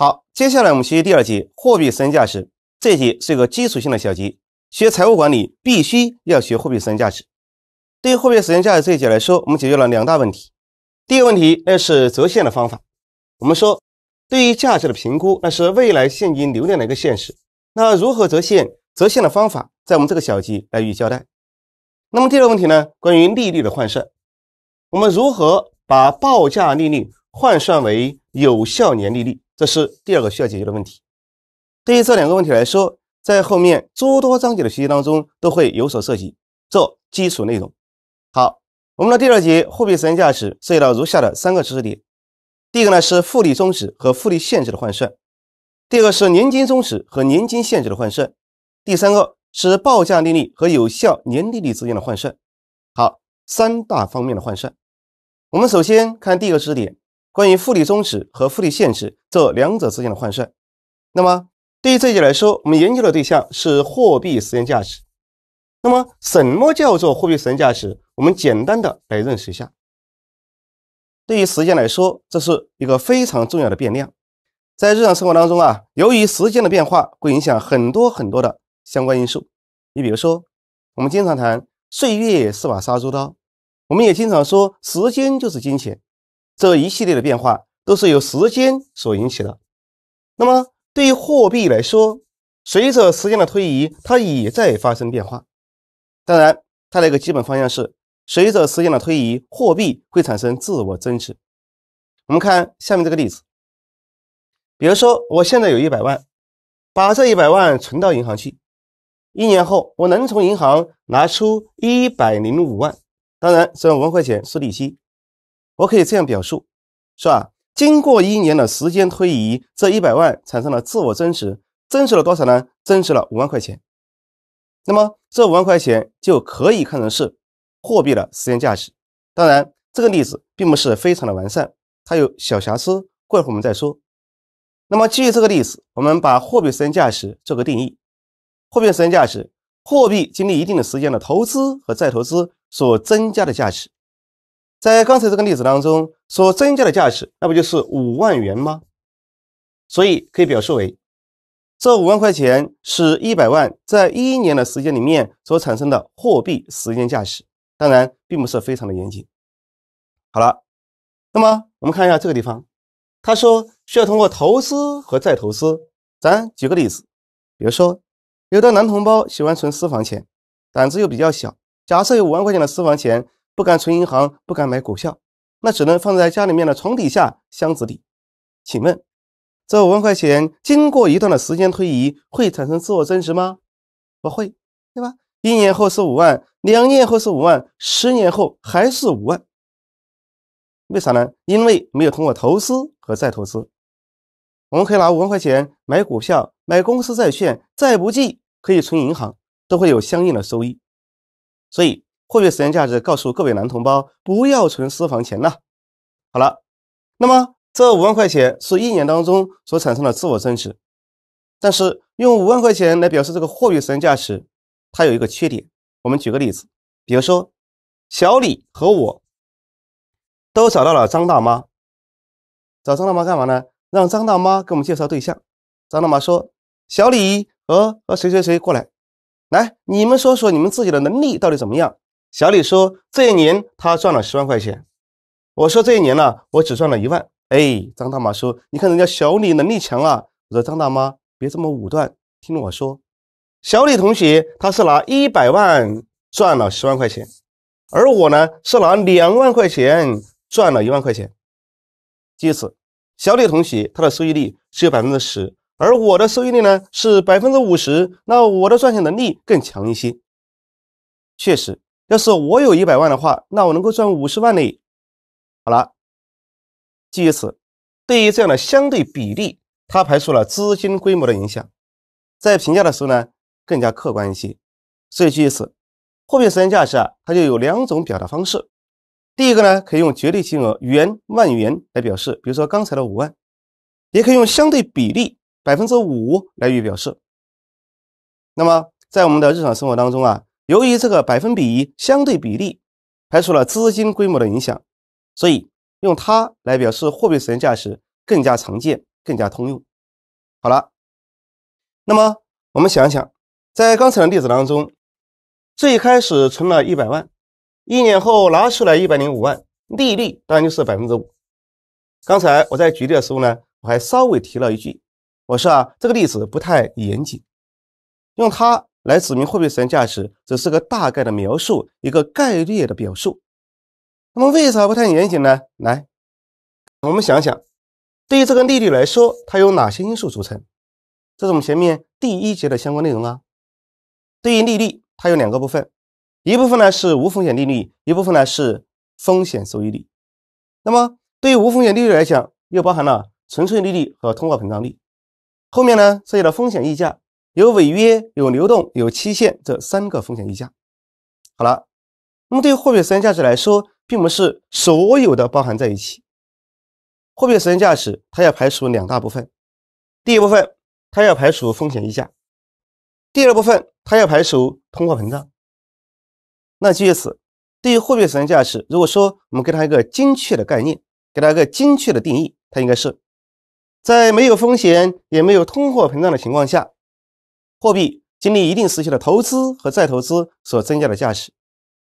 好，接下来我们学习第二节货币时间价值。这一节是一个基础性的小节，学财务管理必须要学货币时间价值。对于货币时间价值这一节来说，我们解决了两大问题。第一个问题，那是折现的方法。我们说，对于价值的评估，那是未来现金流量的一个现实。那如何折现？折现的方法，在我们这个小节来予以交代。那么第二个问题呢？关于利率的换算，我们如何把报价利率换算为有效年利率？这是第二个需要解决的问题。对于这两个问题来说，在后面诸多章节的学习当中都会有所涉及，做基础内容。好，我们的第二节货币时间价值涉及到如下的三个知识点：第一个呢是复利终止和复利限制的换算；第二个是年金终止和年金限制的换算；第三个是报价利率和有效年利率之间的换算。好，三大方面的换算。我们首先看第一个知识点。关于复利终值和复利现值这两者之间的换算，那么对于这节来说，我们研究的对象是货币时间价值。那么，什么叫做货币时间价值？我们简单的来认识一下。对于时间来说，这是一个非常重要的变量。在日常生活当中啊，由于时间的变化，会影响很多很多的相关因素。你比如说，我们经常谈岁月是把杀猪刀，我们也经常说时间就是金钱。这一系列的变化都是由时间所引起的。那么，对于货币来说，随着时间的推移，它也在发生变化。当然，它的一个基本方向是，随着时间的推移，货币会产生自我增值。我们看下面这个例子，比如说，我现在有一百万，把这一百万存到银行去，一年后，我能从银行拿出一百零五万。当然，这五万块钱是利息。我可以这样表述，是吧？经过一年的时间推移，这一百万产生了自我增值，增值了多少呢？增值了五万块钱。那么这五万块钱就可以看成是货币的时间价值。当然，这个例子并不是非常的完善，它有小瑕疵，过一会儿我们再说。那么基于这个例子，我们把货币时间价值做个定义：货币时间价值，货币经历一定的时间的投资和再投资所增加的价值。在刚才这个例子当中，所增加的价值，那不就是五万元吗？所以可以表述为，这五万块钱是一百万在一年的时间里面所产生的货币时间价值。当然，并不是非常的严谨。好了，那么我们看一下这个地方，他说需要通过投资和再投资。咱举个例子，比如说，有的男同胞喜欢存私房钱，胆子又比较小，假设有五万块钱的私房钱。不敢存银行，不敢买股票，那只能放在家里面的床底下、箱子里。请问，这五万块钱经过一段的时间推移，会产生自我增值吗？不会，对吧？一年后是五万，两年后是五万，十年后还是五万。为啥呢？因为没有通过投资和再投资。我们可以拿五万块钱买股票、买公司债券，再不济可以存银行，都会有相应的收益。所以。货币时间价值告诉各位男同胞，不要存私房钱了。好了，那么这五万块钱是一年当中所产生的自我增值，但是用五万块钱来表示这个货币时间价值，它有一个缺点。我们举个例子，比如说小李和我都找到了张大妈，找张大妈干嘛呢？让张大妈给我们介绍对象。张大妈说：“小李和和谁谁谁过来，来，你们说说你们自己的能力到底怎么样？”小李说：“这一年他赚了十万块钱。”我说：“这一年呢，我只赚了一万。”哎，张大妈说：“你看人家小李能力强啊。”我说：“张大妈，别这么武断，听我说，小李同学他是拿一百万赚了十万块钱，而我呢是拿两万块钱赚了一万块钱。借此，小李同学他的收益率只有百分之十，而我的收益率呢是百分之五十。那我的赚钱能力更强一些，确实。”要是我有一百万的话，那我能够赚五十万呢。好了，基于此，对于这样的相对比例，它排除了资金规模的影响，在评价的时候呢，更加客观一些。所以，基于此，货币时间价值啊，它就有两种表达方式。第一个呢，可以用绝对金额元、万元来表示，比如说刚才的五万，也可以用相对比例百分之五来予以表示。那么，在我们的日常生活当中啊。由于这个百分比相对比例排除了资金规模的影响，所以用它来表示货币时间价值更加常见、更加通用。好了，那么我们想想，在刚才的例子当中，最开始存了一百万，一年后拿出来一百零五万，利率当然就是百分之五。刚才我在举例的时候呢，我还稍微提了一句，我说啊，这个例子不太严谨，用它。来指明货币时间价值，只是个大概的描述，一个概率的表述。那么，为啥不太严谨呢？来，我们想想，对于这个利率来说，它有哪些因素组成？这是我们前面第一节的相关内容啊。对于利率，它有两个部分，一部分呢是无风险利率，一部分呢是风险收益率。那么，对于无风险利率来讲，又包含了纯粹利率和通货膨胀率。后面呢，涉及到风险溢价。有违约、有流动、有期限这三个风险溢价。好了，那么对于货币时间价值来说，并不是所有的包含在一起。货币时间价值它要排除两大部分，第一部分它要排除风险溢价，第二部分它要排除通货膨胀。那据此，对于货币时间价值，如果说我们给它一个精确的概念，给它一个精确的定义，它应该是在没有风险也没有通货膨胀的情况下。货币经历一定时期的投资和再投资所增加的价值，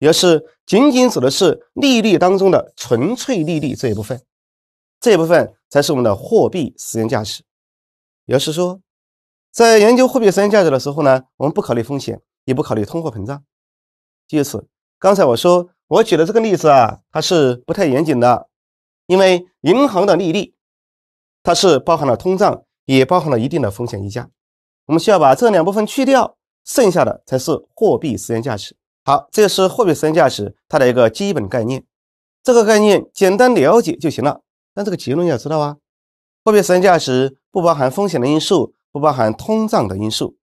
也是仅仅指的是利率当中的纯粹利率这一部分，这一部分才是我们的货币时间价值。也就是说，在研究货币时间价值的时候呢，我们不考虑风险，也不考虑通货膨胀。据此，刚才我说我举的这个例子啊，它是不太严谨的，因为银行的利率它是包含了通胀，也包含了一定的风险溢价。我们需要把这两部分去掉，剩下的才是货币时间价值。好，这是货币时间价值它的一个基本概念，这个概念简单了解就行了。但这个结论要知道啊，货币时间价值不包含风险的因素，不包含通胀的因素，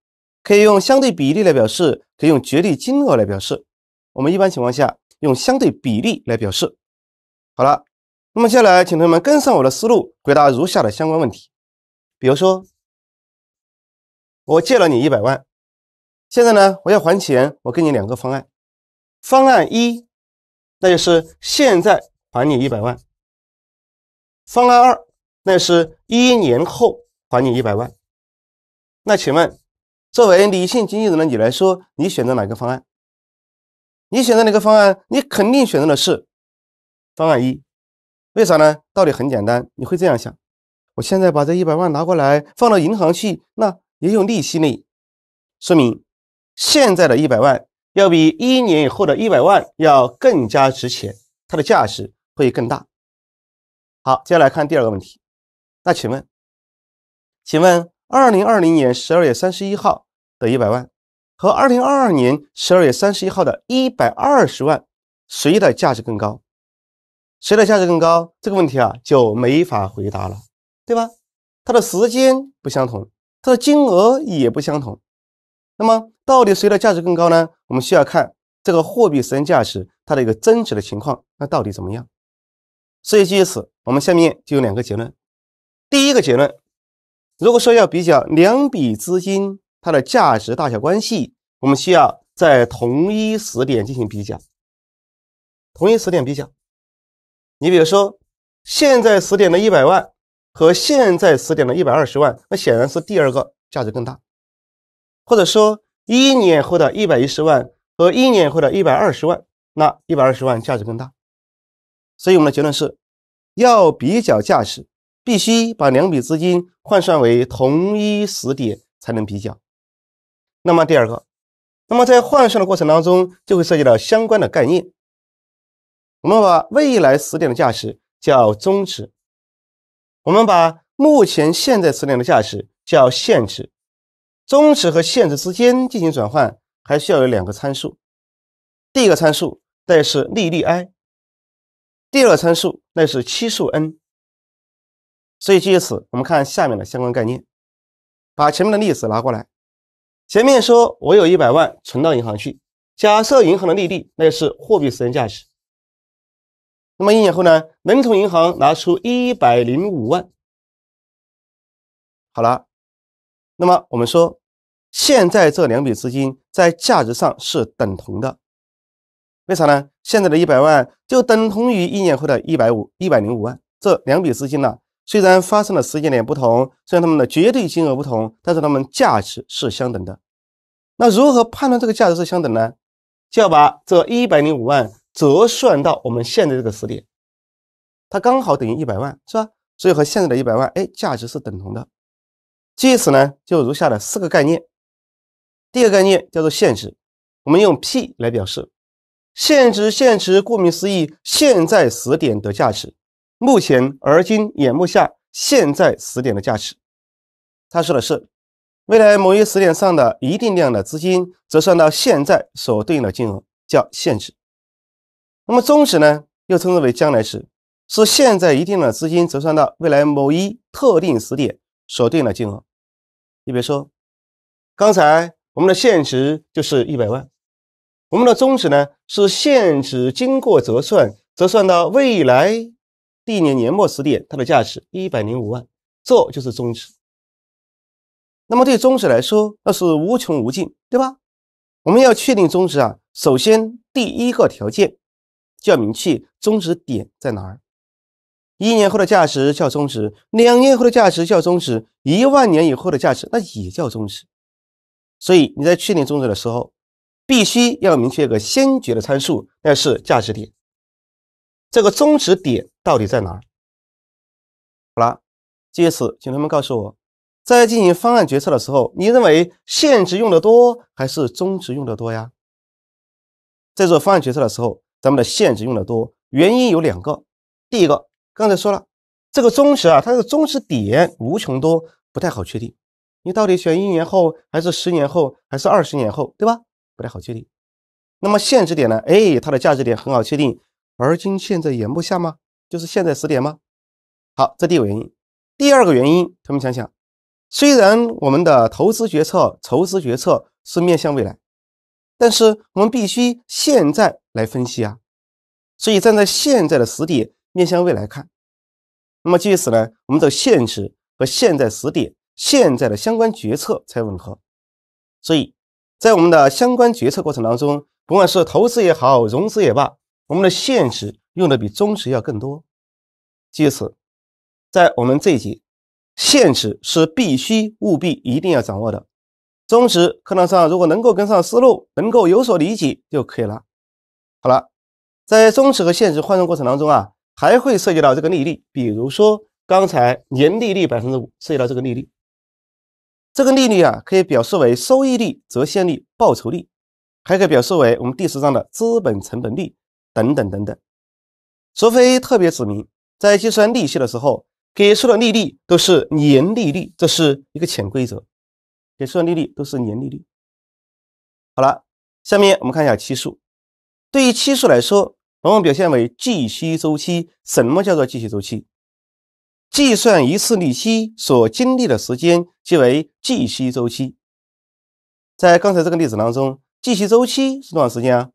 可以用相对比例来表示，可以用绝对金额来表示。我们一般情况下用相对比例来表示。好了，那么接下来请同学们跟上我的思路，回答如下的相关问题，比如说。我借了你一百万，现在呢，我要还钱，我给你两个方案。方案一，那就是现在还你一百万。方案二，那是一年后还你一百万。那请问，作为理性经纪人的你来说，你选择哪个方案？你选择哪个方案？你肯定选择的是方案一。为啥呢？道理很简单，你会这样想：我现在把这一百万拿过来放到银行去，那。也有利息内，说明现在的一百万要比一年以后的一百万要更加值钱，它的价值会更大。好，接下来看第二个问题。那请问，请问，二零二零年十二月三十一号的一百万和二零二二年十二月三十一号的一百二十万，谁的价值更高？谁的价值更高？这个问题啊就没法回答了，对吧？它的时间不相同。它的金额也不相同，那么到底谁的价值更高呢？我们需要看这个货币时间价值它的一个增值的情况，那到底怎么样？所以基于此，我们下面就有两个结论。第一个结论，如果说要比较两笔资金它的价值大小关系，我们需要在同一时点进行比较。同一时点比较，你比如说现在时点的一百万。和现在时点的一百二十万，那显然是第二个价值更大，或者说一年后的110万和一年后的120万，那120万价值更大。所以我们的结论是要比较价值，必须把两笔资金换算为同一时点才能比较。那么第二个，那么在换算的过程当中，就会涉及到相关的概念。我们把未来时点的价值叫终值。我们把目前现在词量的价值叫现值，中值和现值之间进行转换，还需要有两个参数，第一个参数那是利率 i，第二个参数那是期数 n。所以基于此，我们看下面的相关概念，把前面的例子拿过来，前面说我有一百万存到银行去，假设银行的利率那是货币时间价值。那么一年后呢，能从银行拿出一百零五万。好了，那么我们说，现在这两笔资金在价值上是等同的。为啥呢？现在的一百万就等同于一年后的一百五一百零五万。这两笔资金呢，虽然发生的时间点不同，虽然它们的绝对金额不同，但是它们价值是相等的。那如何判断这个价值是相等呢？就要把这一百零五万。折算到我们现在这个时点，它刚好等于一百万，是吧？所以和现在的一百万，哎，价值是等同的。借此呢，就如下的四个概念。第一个概念叫做现值，我们用 P 来表示。现值，现值，顾名思义，现在时点的价值，目前、而今、眼目下，现在时点的价值。它说的是，未来某一时点上的一定量的资金折算到现在所对应的金额，叫现值。那么终止呢，又称之为将来时，是现在一定的资金折算到未来某一特定时点锁定的金额。你比如说，刚才我们的现值就是一百万，我们的终旨呢是现值经过折算，折算到未来历年年末时点，它的价值一百零五万，这就是终止。那么对终止来说，那是无穷无尽，对吧？我们要确定终止啊，首先第一个条件。就要明确终止点在哪儿？一年后的价值叫终止，两年后的价值叫终止，一万年以后的价值那也叫终止。所以你在确定终止的时候，必须要明确一个先决的参数，那是价值点。这个终止点到底在哪儿？好了，借此请同学们告诉我，在进行方案决策的时候，你认为现值用的多还是终值用的多呀？在做方案决策的时候。咱们的现值用的多，原因有两个。第一个，刚才说了，这个终值啊，它的终值点无穷多，不太好确定。你到底选一年后，还是十年后，还是二十年后，对吧？不太好确定。那么现值点呢？哎，它的价值点很好确定。而今现在言不下吗？就是现在时点吗？好，这第一个原因。第二个原因，同学们想想，虽然我们的投资决策、筹资决策是面向未来。但是我们必须现在来分析啊，所以站在现在的时点面向未来看，那么据此呢，我们的现实和现在时点现在的相关决策才吻合。所以在我们的相关决策过程当中，不管是投资也好，融资也罢，我们的现实用的比忠实要更多。据此，在我们这一节，现实是必须务必一定要掌握的。中旨课堂上，如果能够跟上思路，能够有所理解就可以了。好了，在中值和现实换算过程当中啊，还会涉及到这个利率，比如说刚才年利率百分之五，涉及到这个利率。这个利率啊，可以表示为收益率、折现率、报酬率，还可以表示为我们第十章的资本成本率等等等等。除非特别指明，在计算利息的时候，给出的利率都是年利率，这是一个潜规则。给算利率都是年利率。好了，下面我们看一下期数。对于期数来说，往往表现为计息周期。什么叫做计息周期？计算一次利息所经历的时间，即为计息周期。在刚才这个例子当中，计息周期是多长时间啊？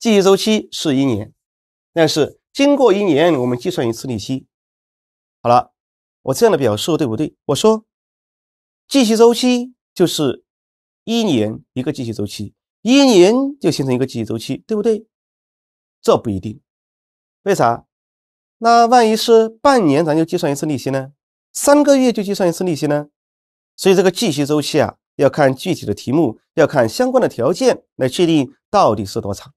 计息周期是一年。但是经过一年，我们计算一次利息。好了，我这样的表述对不对？我说。计息周期就是一年一个计息周期，一年就形成一个计息周期，对不对？这不一定，为啥？那万一是半年，咱就计算一次利息呢？三个月就计算一次利息呢？所以这个计息周期啊，要看具体的题目，要看相关的条件来确定到底是多长，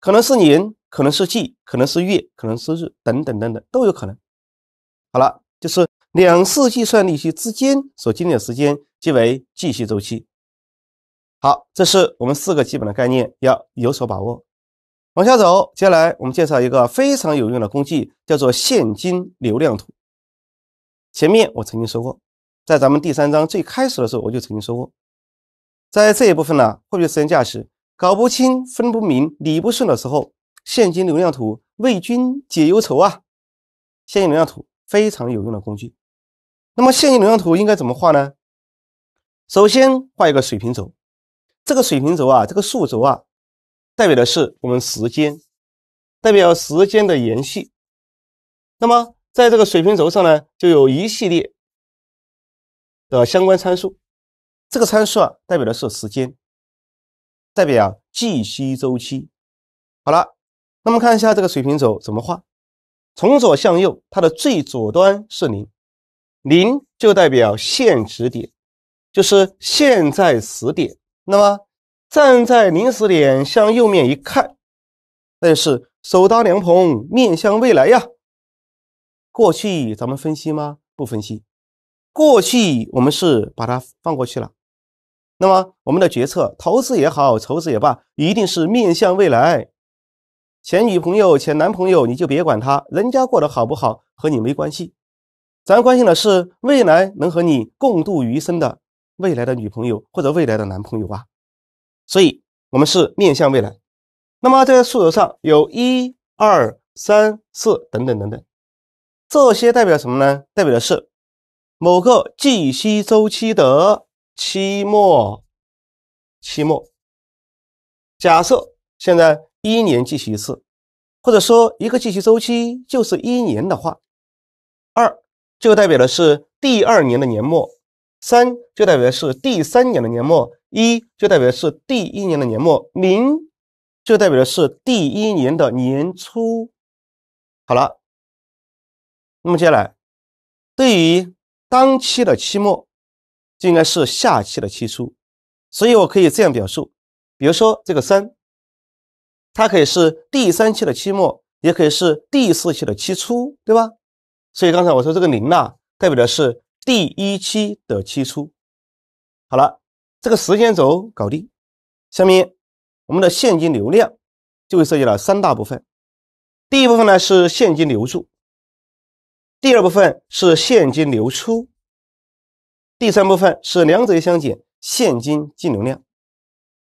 可能是年，可能是季，可能是月，可能是日，等等等等，都有可能。好了，就是。两次计算利息之间所经历的时间即为计息周期。好，这是我们四个基本的概念要有所把握。往下走，接下来我们介绍一个非常有用的工具，叫做现金流量图。前面我曾经说过，在咱们第三章最开始的时候我就曾经说过，在这一部分呢，货币时间价值搞不清、分不明、理不顺的时候，现金流量图为君解忧愁啊！现金流量图非常有用的工具。那么，线性流量图应该怎么画呢？首先画一个水平轴，这个水平轴啊，这个数轴啊，代表的是我们时间，代表时间的延续。那么，在这个水平轴上呢，就有一系列的相关参数，这个参数啊，代表的是时间，代表计息周期。好了，那么看一下这个水平轴怎么画，从左向右，它的最左端是零。零就代表现时点，就是现在时点。那么站在零时点向右面一看，那就是手搭凉棚面向未来呀。过去咱们分析吗？不分析。过去我们是把它放过去了。那么我们的决策，投资也好，筹资也罢，一定是面向未来。前女朋友、前男朋友，你就别管他，人家过得好不好和你没关系。咱关心的是未来能和你共度余生的未来的女朋友或者未来的男朋友啊，所以我们是面向未来。那么在数轴上有一、二、三、四等等等等，这些代表什么呢？代表的是某个计息周期的期末。期末，假设现在一年计息一次，或者说一个计息周期就是一年的话，二。就代表的是第二年的年末，三就代表的是第三年的年末，一就代表的是第一年的年末，零就代表的是第一年的年初。好了，那么接下来，对于当期的期末，就应该是下期的期初，所以我可以这样表述：比如说这个三，它可以是第三期的期末，也可以是第四期的期初，对吧？所以刚才我说这个零呐，代表的是第一期的期初。好了，这个时间轴搞定。下面我们的现金流量就会涉及到三大部分。第一部分呢是现金流入，第二部分是现金流出，第三部分是两者相减现金净流量。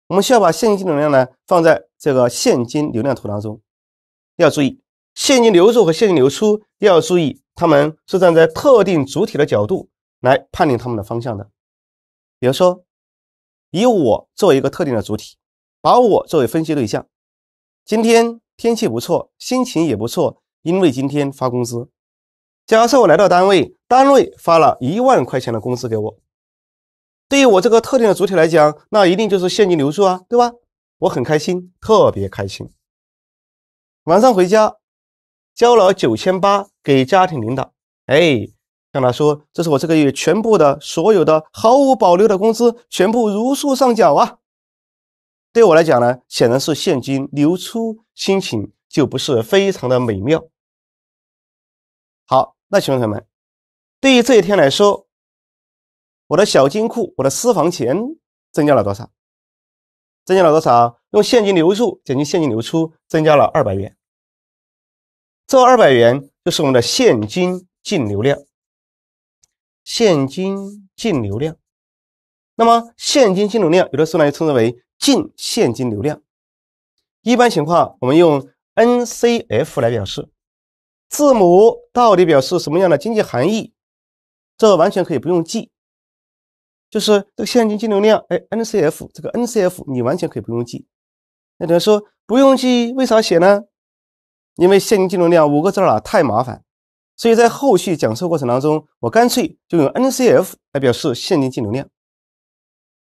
我们需要把现金净流量呢放在这个现金流量图当中。要注意，现金流入和现金流出要注意。他们是站在特定主体的角度来判定他们的方向的。比如说，以我作为一个特定的主体，把我作为分析对象。今天天气不错，心情也不错，因为今天发工资。假设我来到单位，单位发了一万块钱的工资给我。对于我这个特定的主体来讲，那一定就是现金流入啊，对吧？我很开心，特别开心。晚上回家，交了九千八。给家庭领导，哎，向他说：“这是我这个月全部的所有的毫无保留的工资，全部如数上缴啊！”对我来讲呢，显然是现金流出，心情就不是非常的美妙。好，那请问同学们，对于这一天来说，我的小金库，我的私房钱增加了多少？增加了多少？用现金流入减去现金流出，增加了二百元。这二百元。这是我们的现金净流量，现金净流量。那么，现金净流量有的时候呢又称之为净现金流量。一般情况，我们用 NCF 来表示。字母到底表示什么样的经济含义？这完全可以不用记。就是这个现金净流量，哎，NCF 这个 NCF 你完全可以不用记。那有人说不用记，为啥写呢？因为现金净流量五个字啊太麻烦，所以在后续讲授过程当中，我干脆就用 NCF 来表示现金净流量。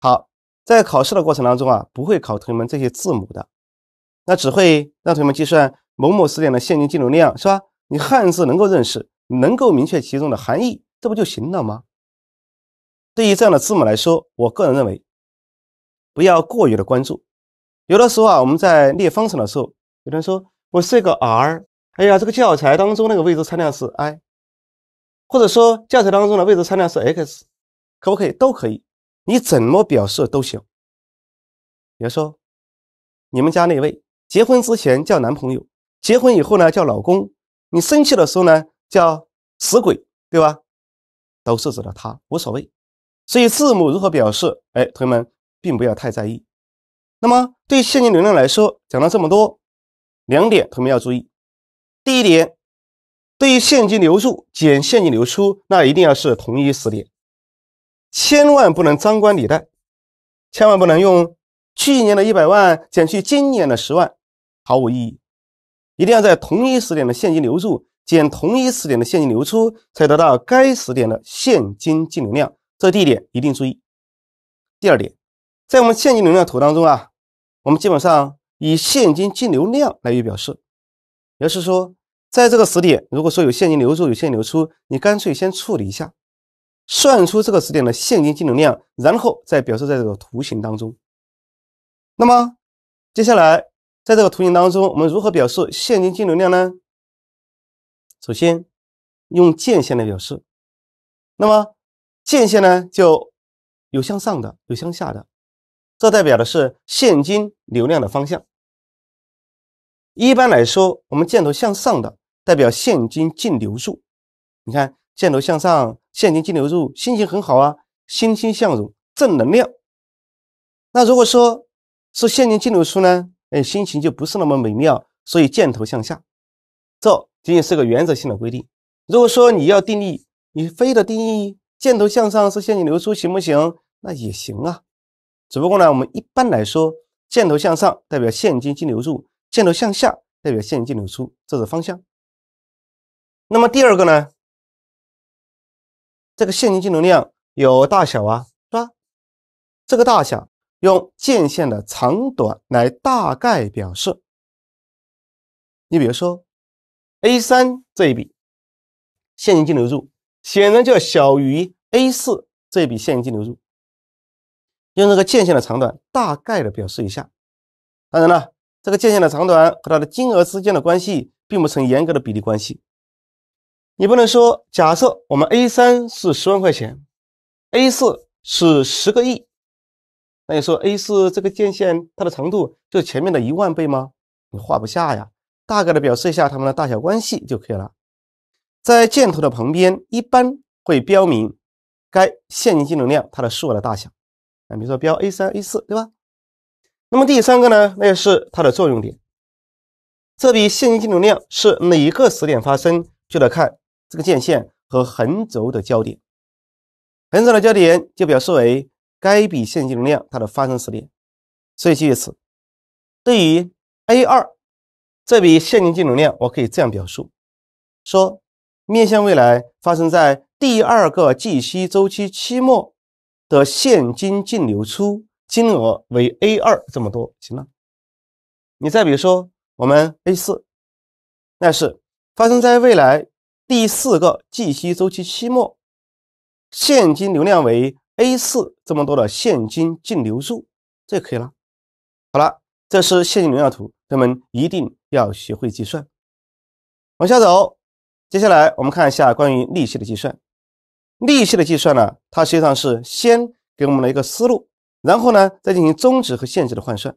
好，在考试的过程当中啊，不会考同学们这些字母的，那只会让同学们计算某某时点的现金净流量，是吧？你汉字能够认识，能够明确其中的含义，这不就行了吗？对于这样的字母来说，我个人认为不要过于的关注。有的时候啊，我们在列方程的时候，有人说。我设个 r，哎呀，这个教材当中那个位置参量是 i，或者说教材当中的位置参量是 x，可不可以？都可以，你怎么表示都行。比如说，你们家那位结婚之前叫男朋友，结婚以后呢叫老公，你生气的时候呢叫死鬼，对吧？都是指的他，无所谓。所以字母如何表示，哎，同学们并不要太在意。那么对现金流量来说，讲了这么多。两点，同学们要注意。第一点，对于现金流入减现金流出，那一定要是同一时点，千万不能张冠李戴，千万不能用去年的一百万减去今年的十万，毫无意义。一定要在同一时点的现金流入减同一时点的现金流出，才得到该时点的现金净流量。这第一点一定注意。第二点，在我们现金流量图当中啊，我们基本上。以现金净流量来予表示，也就是说，在这个时点，如果说有现金流入、有现金流出，你干脆先处理一下，算出这个时点的现金净流量，然后再表示在这个图形当中。那么，接下来在这个图形当中，我们如何表示现金净流量呢？首先，用间线来表示。那么，间线呢，就有向上的，有向下的。这代表的是现金流量的方向。一般来说，我们箭头向上的代表现金净流入。你看，箭头向上，现金净流入，心情很好啊，欣欣向荣，正能量。那如果说是现金净流出呢？哎，心情就不是那么美妙，所以箭头向下。这仅仅是个原则性的规定。如果说你要定义，你非得定义箭头向上是现金流出行不行？那也行啊。只不过呢，我们一般来说，箭头向上代表现金净流入，箭头向下代表现金流出，这是方向。那么第二个呢，这个现金净流量有大小啊，是吧？这个大小用箭线的长短来大概表示。你比如说，A 三这一笔现金净流入，显然就要小于 A 四这一笔现金净流入。用这个箭线的长短大概的表示一下。当然了，这个箭线的长短和它的金额之间的关系并不成严格的比例关系。你不能说，假设我们 A 三是十万块钱，A 四是十个亿，那你说 A 四这个箭线它的长度就前面的一万倍吗？你画不下呀。大概的表示一下它们的大小关系就可以了。在箭头的旁边一般会标明该现金净流量它的数额的大小。啊，比如说标 A 三 A 四，对吧？那么第三个呢，那是它的作用点。这笔现金净流量是哪一个时点发生，就得看这个渐线和横轴的交点。横轴的交点就表示为该笔现金流量它的发生时点。所以，基于此，对于 A 二这笔现金净流量，我可以这样表述：说面向未来，发生在第二个计息周期期末。的现金净流出金额为 A 二这么多，行了。你再比如说我们 A 四，那是发生在未来第四个计息周期期末，现金流量为 A 四这么多的现金净流入，这可以了。好了，这是现金流量图，咱们一定要学会计算。往下走，接下来我们看一下关于利息的计算。利息的计算呢，它实际上是先给我们的一个思路，然后呢再进行终值和现值的换算。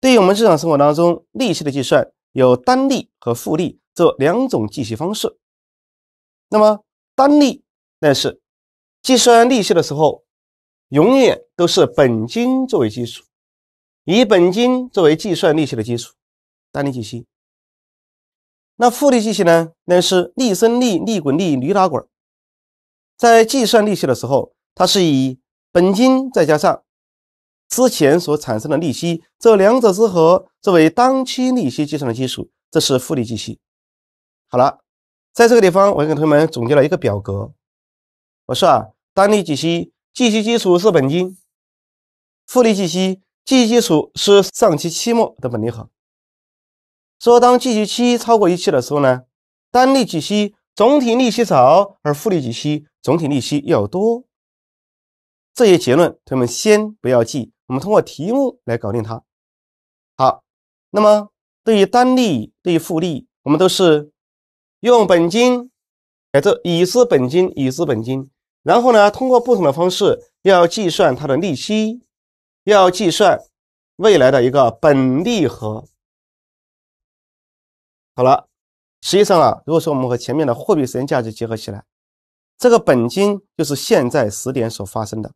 对于我们日常生活当中利息的计算，有单利和复利这两种计息方式。那么单利，那是计算利息的时候，永远都是本金作为基础，以本金作为计算利息的基础，单利计息。那复利计息呢，那是利生利，利滚利，驴打滚在计算利息的时候，它是以本金再加上之前所产生的利息这两者之和作为当期利息计算的基础，这是复利计息。好了，在这个地方，我给同学们总结了一个表格。我说啊，单利计息计息基础是本金，复利计息计息基础是上期期末的本利和。说当计息期超过一期的时候呢，单利计息总体利息少，而复利计息。总体利息要多，这些结论同学们先不要记，我们通过题目来搞定它。好，那么对于单利、对于复利，我们都是用本金，哎，这已知本金，已知本金，然后呢，通过不同的方式要计算它的利息，要计算未来的一个本利和。好了，实际上啊，如果说我们和前面的货币时间价值结合起来。这个本金就是现在时点所发生的，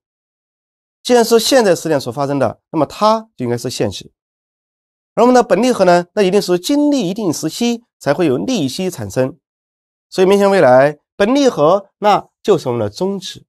既然是现在时点所发生的，那么它就应该是现实。而我们的本利和呢，那一定是经历一定时期才会有利息产生，所以面向未来，本利和那就是我们的宗旨。